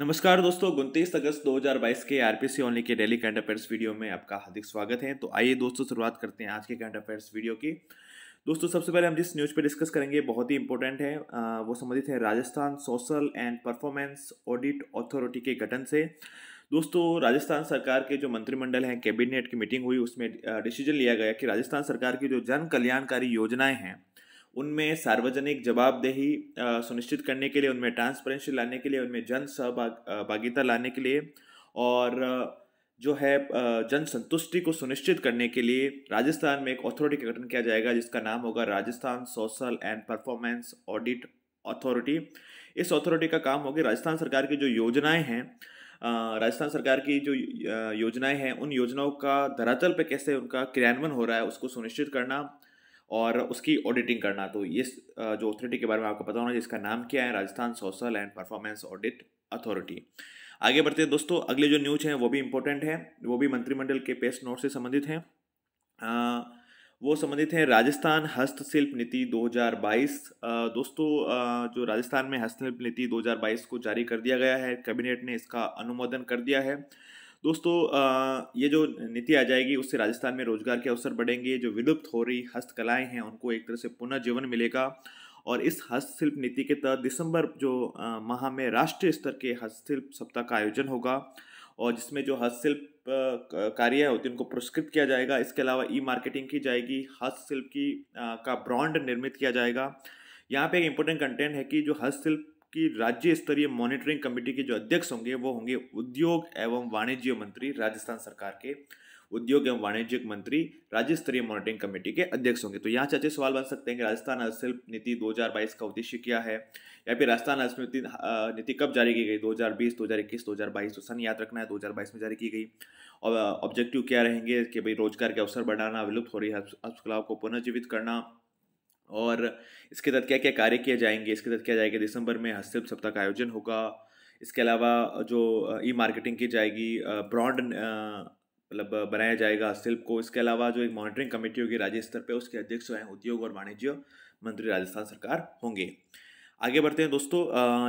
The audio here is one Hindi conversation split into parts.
नमस्कार दोस्तों उनतीस अगस्त 2022 के आरपीसी ओनली के डेली करंट अफेयर्स वीडियो में आपका हार्दिक स्वागत है तो आइए दोस्तों शुरुआत करते हैं आज के करंट अफेयर्स वीडियो की दोस्तों सबसे पहले हम जिस न्यूज़ पर डिस्कस करेंगे बहुत ही इंपॉर्टेंट है वो संबंधित है Rajasthan social and performance audit authority के गठन से दोस्तों राजस्थान सरकार के जो मंत्रिमंडल हैं कैबिनेट की मीटिंग हुई उसमें डिसीजन लिया गया कि राजस्थान सरकार की जो जन कल्याणकारी योजनाएँ हैं उनमें सार्वजनिक जवाबदेही सुनिश्चित करने के लिए उनमें ट्रांसपेरेंसी लाने के लिए उनमें जन सहभागिता लाने के लिए और जो है जन संतुष्टि को सुनिश्चित करने के लिए राजस्थान में एक अथॉरिटी का गठन किया जाएगा जिसका नाम होगा Rajasthan social and performance audit authority इस अथॉरिटी का काम होगा राजस्थान सरकार की जो योजनाएं हैं राजस्थान सरकार की जो योजनाएं हैं उन योजनाओं का धरातल पर कैसे उनका क्रियान्वयन हो रहा है उसको सुनिश्चित करना और उसकी ऑडिटिंग करना तो ये जो अथॉरिटी के बारे में आपको पता होना चाहिए नाम क्या है Rajasthan social and performance audit authority आगे बढ़ते हैं दोस्तों अगले जो न्यूज हैं वो भी इंपॉर्टेंट है वो भी मंत्रिमंडल के पेस्ट नोट से संबंधित हैं वो संबंधित हैं राजस्थान हस्तशिल्प नीति 2022 दोस्तों जो राजस्थान में हस्तशिल्प नीति 2022 को जारी कर दिया गया है कैबिनेट ने इसका अनुमोदन कर दिया है दोस्तों ये जो नीति आ जाएगी उससे राजस्थान में रोजगार के अवसर बढ़ेंगे जो विलुप्त हो रही हस्तकलाएं हैं उनको एक तरह से पुनर्जीवन मिलेगा और इस हस्तशिल्प नीति के तहत दिसंबर जो माह में राष्ट्रीय स्तर के हस्तशिल्प सप्ताह का आयोजन होगा और जिसमें जो हस्तशिल्प कार्य होती है उनको पुरस्कृत किया जाएगा इसके अलावा ई मार्केटिंग की जाएगी हस्तशिल्प की का ब्रांड निर्मित किया जाएगा यहाँ पे एक इम्पोर्टेंट कंटेंट है कि जो हस्तशिल्प कि राज्य स्तरीय मॉनिटरिंग कमेटी के जो अध्यक्ष होंगे वो होंगे उद्योग एवं वाणिज्य मंत्री राजस्थान सरकार के उद्योग एवं वाणिज्यिक मंत्री राज्य स्तरीय मॉनिटरिंग कमेटी के अध्यक्ष होंगे तो यहाँ चाचे सवाल बन सकते हैं कि राजस्थान हस्तशिल्प नीति 2022 का उद्देश्य क्या है या फिर राजस्थान हस्तशिल्प नीति कब जारी की गई 2020 2021 2022 तो सन याद रखना है 2022 में जारी की गई और ऑब्जेक्टिव क्या रहेंगे कि भाई रोजगार के अवसर बढ़ाना विलुप्त हो रही है हस्तकलाओं को पुनर्जीवित करना और इसके तहत क्या क्या कार्य किए जाएंगे इसके तहत क्या जाएगा दिसंबर में हस्तशिल्प सप्ताह का आयोजन होगा इसके अलावा जो ई मार्केटिंग की जाएगी ब्रांड मतलब बनाया जाएगा हस्तशिल्प को इसके अलावा जो एक मॉनिटरिंग कमेटी होगी राज्य स्तर पर उसके अध्यक्ष हैं उद्योग और वाणिज्य मंत्री राजस्थान सरकार होंगे आगे बढ़ते हैं दोस्तों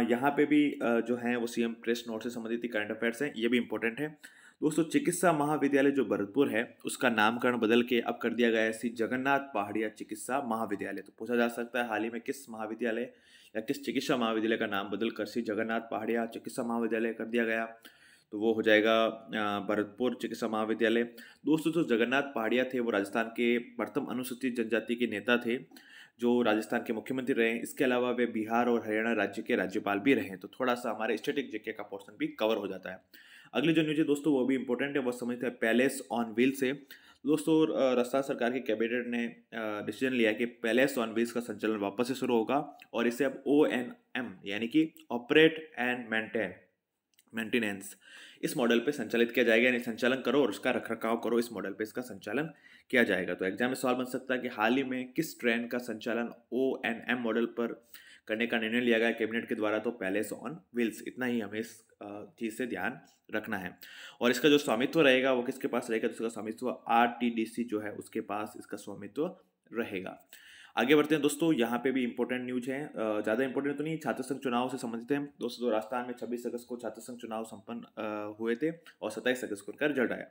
यहाँ पे भी जो है वो सीएम प्रेस नोट से संबंधित करंट अफेयर्स हैं ये भी इंपॉर्टेंट है दोस्तों चिकित्सा महाविद्यालय जो भरतपुर है उसका नामकरण बदल के अब कर दिया गया है श्री जगन्नाथ पहाड़िया चिकित्सा महाविद्यालय तो पूछा जा सकता है हाल ही में किस महाविद्यालय या किस चिकित्सा महाविद्यालय का नाम बदल कर श्री जगन्नाथ पहाड़िया चिकित्सा महाविद्यालय कर दिया गया तो वो हो जाएगा भरतपुर चिकित्सा महाविद्यालय दोस्तों जो जगन्नाथ पहाड़िया थे वो राजस्थान के प्रथम अनुसूचित जनजाति के नेता थे जो राजस्थान के मुख्यमंत्री रहे इसके अलावा वे बिहार और हरियाणा राज्य के राज्यपाल भी रहे तो थोड़ा सा हमारे स्टेटिक जेके का पोर्सन भी कवर हो जाता है अगली जो न्यूज है दोस्तों वो भी इंपॉर्टेंट है वो समझते हैं पैलेस ऑन व्हील से दोस्तों रस्ता सरकार के कैबिनेट ने डिसीजन लिया कि पैलेस ऑन व्हील्स का संचालन वापस से शुरू होगा और इसे अब ओ एन एम यानी कि ऑपरेट एंड मेंटेन मेंटेनेंस इस मॉडल पे संचालित किया जाएगा यानी संचालन करो और उसका रखरखाव करो इस मॉडल पे इसका संचालन किया जाएगा तो एग्जाम में सवाल बन सकता है कि हाल ही में किस ट्रेन का संचालन ओ एन एम मॉडल पर करने का निर्णय लिया गया कैबिनेट के द्वारा तो पैलेस ऑन व्हील्स इतना ही हमें इस चीज़ से ध्यान रखना है और इसका जो स्वामित्व रहेगा वो किसके पास रहेगा जिसका तो स्वामित्व आर जो है उसके पास इसका स्वामित्व रहेगा आगे बढ़ते हैं दोस्तों यहाँ पे भी इंपॉर्टेंट न्यूज है ज़्यादा इंपॉर्टेंट तो नहीं छात्र संघ चुनाव से संबंधित है दोस्तों राजस्थान में 26 अगस्त को छात्र संघ चुनाव संपन्न हुए थे और 27 अगस्त को उनका जड़ आया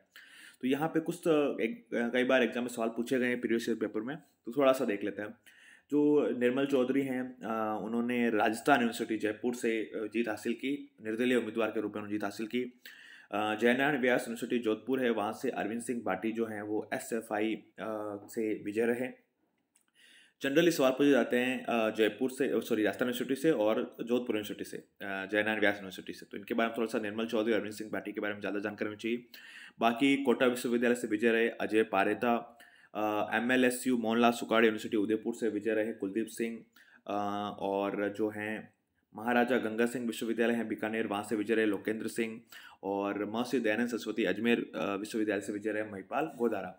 तो यहाँ पे कुछ एक, कई बार एग्जाम में सवाल पूछे गए हैं प्रीवियस पेपर में तो थोड़ा सा देख लेते हैं जो निर्मल चौधरी हैं उन्होंने राजस्थान यूनिवर्सिटी जयपुर से जीत हासिल की निर्दलीय उम्मीदवार के रूप में उन्होंने जीत हासिल की जयनारायण व्यास यूनिवर्सिटी जोधपुर है वहाँ से अरविंद सिंह भाटी जो हैं वो एस एफ आई से विजय रहे जनरली सवाल पूछे जाते हैं जयपुर से सॉरी राजस्थान यूनिवर्सिटी से और जोधपुर यूनिवर्सिटी से जयनारायण व्यास यूनिवर्सिटी से तो इनके बारे में थोड़ा सा निर्मल चौधरी अरविंद सिंह भाटी के बारे में ज़्यादा जानकारी होनी चाहिए बाकी कोटा विश्वविद्यालय से विजय रहे Ajay Pareta M L S U Mohanlal Sukhadia university Udaipur से विजय रहे कुलदीप सिंह और जो हैं महाराजा गंगा सिंह विश्वविद्यालय हैं बीकानेर वहाँ से विजय रहे लोकेंद्र सिंह और महर्षि दयानंद सरस्वती अजमेर विश्वविद्यालय से विजय रहे महिपाल गोदारा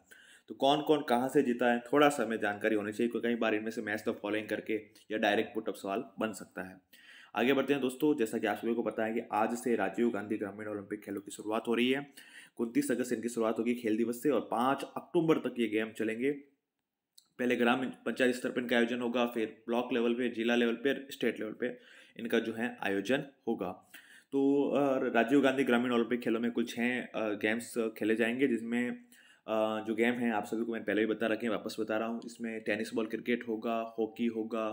तो कौन कौन कहाँ से जीता है थोड़ा सा हमें जानकारी होनी चाहिए क्योंकि कई बार इनमें से मैच द तो फॉलोइंग करके या डायरेक्ट पुटअप सवाल बन सकता है आगे बढ़ते हैं दोस्तों जैसा कि आप सभी को पता है कि आज से राजीव गांधी ग्रामीण ओलंपिक खेलों की शुरुआत हो रही है उनतीस अगस्त इनकी शुरुआत होगी खेल दिवस से और पाँच अक्टूबर तक ये गेम चलेंगे पहले ग्राम पंचायत स्तर पर इनका आयोजन होगा फिर ब्लॉक लेवल पे जिला लेवल पे स्टेट लेवल पे इनका जो है आयोजन होगा तो राजीव गांधी ग्रामीण ओलंपिक खेलों में कुल छः गेम्स खेले जाएंगे जिसमें जो गेम हैं आप सभी को मैंने पहले भी बता रखे हैं वापस बता रहा हूँ इसमें टेनिस बॉल क्रिकेट होगा हॉकी होगा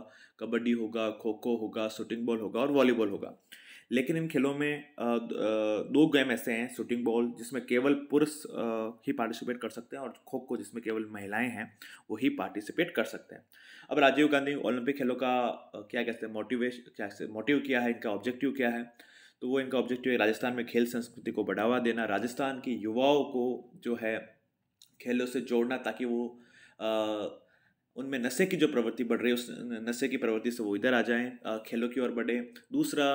कबड्डी होगा खो खो होगा शूटिंग बॉल होगा और वॉलीबॉल होगा लेकिन इन खेलों में दो गेम ऐसे हैं शूटिंग बॉल जिसमें केवल पुरुष ही पार्टिसिपेट कर सकते हैं और खो खो जिसमें केवल महिलाएं हैं वो ही पार्टिसिपेट कर सकते हैं अब राजीव गांधी ओलंपिक खेलों का क्या कहते हैं मोटिवेश क्या मोटिव क्या है इनका ऑब्जेक्टिव क्या है तो वो इनका ऑब्जेक्टिव है राजस्थान में खेल संस्कृति को बढ़ावा देना राजस्थान की युवाओं को जो है खेलों से जोड़ना ताकि वो उनमें नशे की जो प्रवृत्ति बढ़ रही है उस नशे की प्रवृत्ति से वो इधर आ जाएं खेलों की ओर बढ़ें दूसरा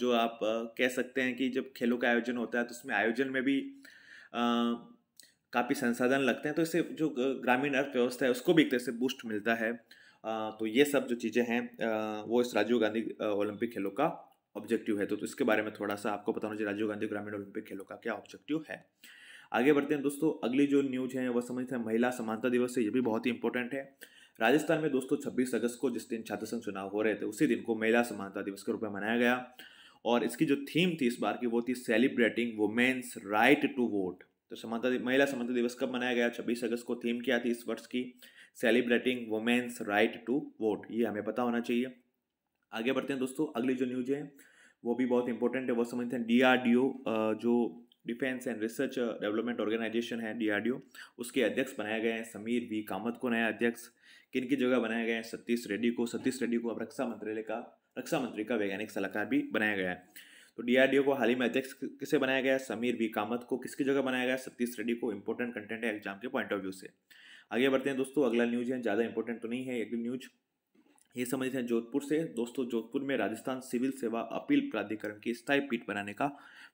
जो आप कह सकते हैं कि जब खेलों का आयोजन होता है तो उसमें आयोजन में भी काफ़ी संसाधन लगते हैं तो इससे जो ग्रामीण अर्थव्यवस्था है उसको भी एक तरह से बूस्ट मिलता है तो ये सब जो चीज़ें हैं वो इस राजीव गांधी ओलंपिक खेलों का ऑब्जेक्टिव है तो, तो इसके बारे में थोड़ा सा आपको पता होना चाहिए राजीव गांधी ग्रामीण ओलंपिक खेलों का क्या ऑब्जेक्टिव है आगे बढ़ते हैं दोस्तों अगली जो न्यूज है वह समझते हैं महिला समानता दिवस है ये भी बहुत ही इंपॉर्टेंट है राजस्थान में दोस्तों छब्बीस अगस्त को जिस दिन छात्र संघ चुनाव हो रहे थे उसी दिन को महिला समानता दिवस के रूप में मनाया गया और इसकी जो थीम थी इस बार की वो थी celebrating women's right to vote तो समानता महिला समानता दिवस कब मनाया गया 26 अगस्त को थीम क्या थी इस वर्ष की celebrating women's right to vote ये हमें पता होना चाहिए आगे बढ़ते हैं दोस्तों अगली जो न्यूज है वो भी बहुत इंपॉर्टेंट है वो समझते हैं डी जो defence and research development organisation है डीआरडीओ उसके अध्यक्ष बनाए गए हैं समीर वी कामत को नया अध्यक्ष किन की जगह बनाए गए हैं सतीश रेड्डी को सतीश रेड्डी को अब रक्षा मंत्रालय का रक्षा मंत्री का वैज्ञानिक सलाहकार भी बनाया गया है तो डीआरडीओ को हाल ही में अध्यक्ष किसे बनाया गया समीर वी कामत को किसकी जगह बनाया गया सतीश रेड्डी को इंपॉर्टेंट कंटेंट है एग्जाम के पॉइंट ऑफ व्यू से आगे बढ़ते हैं दोस्तों अगला न्यूज है ज़्यादा इंपॉर्टेंट तो नहीं है एक न्यूज़ ये समझते हैं जोधपुर से दोस्तों जोधपुर में राजस्थान सिविल सेवा अपील प्राधिकरण की स्थायी पीठ बनाने का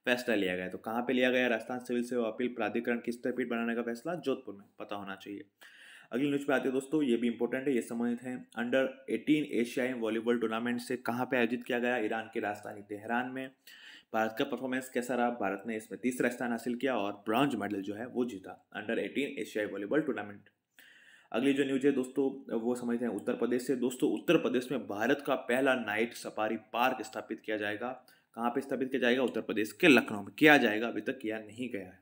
फैसला लिया गया तो कहाँ पे लिया गया राजस्थान सिविल सेवा अपील प्राधिकरण की स्थायी पीठ बनाने का फैसला जोधपुर में पता होना चाहिए अगली न्यूज पे आते हैं दोस्तों ये भी इंपॉर्टेंट है ये संबंधित है अंडर एटीन एशियाई वॉलीबॉल टूर्नामेंट से कहाँ पर आयोजित किया गया ईरान की राजधानी तेहरान में भारत का परफॉर्मेंस कैसा रहा भारत ने इसमें तीसरा स्थान हासिल किया और ब्रॉन्ज मेडल जो है वो जीता अंडर एटीन एशियाई वॉलीबॉल टूर्नामेंट अगली जो न्यूज है दोस्तों वो समझते हैं उत्तर प्रदेश से दोस्तों उत्तर प्रदेश में भारत का पहला नाइट सफारी पार्क स्थापित किया जाएगा कहाँ पे स्थापित किया जाएगा उत्तर प्रदेश के लखनऊ में किया जाएगा अभी तक किया नहीं गया है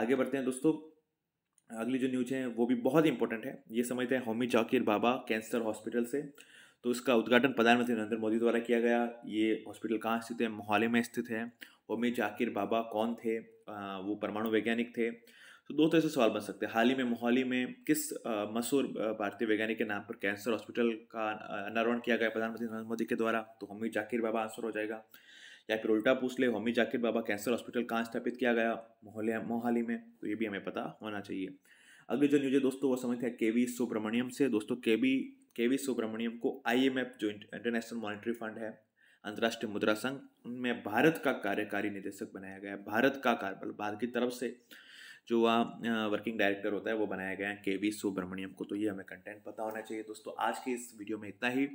आगे बढ़ते हैं दोस्तों अगली जो न्यूज है वो भी बहुत इंपॉर्टेंट है ये समझते हैं होमी चौकीर बाबा कैंसर हॉस्पिटल से तो इसका उद्घाटन प्रधानमंत्री नरेंद्र मोदी द्वारा किया गया ये हॉस्पिटल कहाँ स्थित है मोहाली में स्थित है होमी जाकिर बाबा कौन थे आ, वो परमाणु वैज्ञानिक थे तो दो तरह से सवाल बन सकते हैं हाल ही में मोहाली में किस मशहूर भारतीय वैज्ञानिक के नाम पर कैंसर हॉस्पिटल का अनावरण किया गया प्रधानमंत्री नरेंद्र मोदी के द्वारा तो होमी जाकिर बाबा आंसर हो जाएगा या फिर उल्टा पूछ ले होमी जाकिर बाबा कैंसर हॉस्पिटल कहाँ स्थापित किया गया मोहले मोहाली में तो ये भी हमें पता होना चाहिए अगली जो न्यूज है दोस्तों वो समझते हैं के वी सुब्रमण्यम से दोस्तों के वी के वी सुब्रमण्यम को आई एम एफ जो इंटरनेशनल मॉनिटरी फंड है अंतर्राष्ट्रीय मुद्रा संघ उनमें भारत का कार्यकारी निदेशक बनाया गया है भारत का कार्यबल भारत की तरफ से जो वहाँ वर्किंग डायरेक्टर होता है वो बनाया गया है के वी सुब्रमण्यम को तो ये हमें कंटेंट पता होना चाहिए दोस्तों आज के इस वीडियो में इतना ही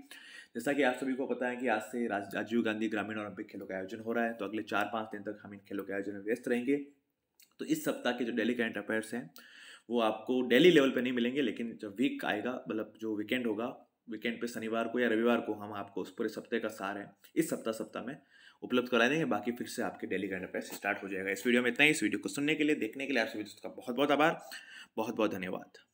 जैसा कि आप सभी को पता है कि आज से राजीव गांधी ग्रामीण ओलंपिक खेलों का आयोजन हो रहा है तो अगले चार पाँच दिन तक हम इन खेलों के आयोजन में व्यस्त रहेंगे तो इस सप्ताह के जो डेली करंट अफेयर्स हैं वो आपको डेली लेवल पर नहीं मिलेंगे लेकिन जब वीक आएगा मतलब जो वीकेंड होगा वीकेंड पे शनिवार को या रविवार को हम आपको उस पूरे सप्ताह का सार है इस सप्ताह सप्ताह में उपलब्ध करा देंगे बाकी फिर से आपके डेली करंट अफेयर स्टार्ट हो जाएगा इस वीडियो में इतना ही इस वीडियो को सुनने के लिए देखने के लिए आप सभी दोस्तों का बहुत बहुत आभार बहुत बहुत धन्यवाद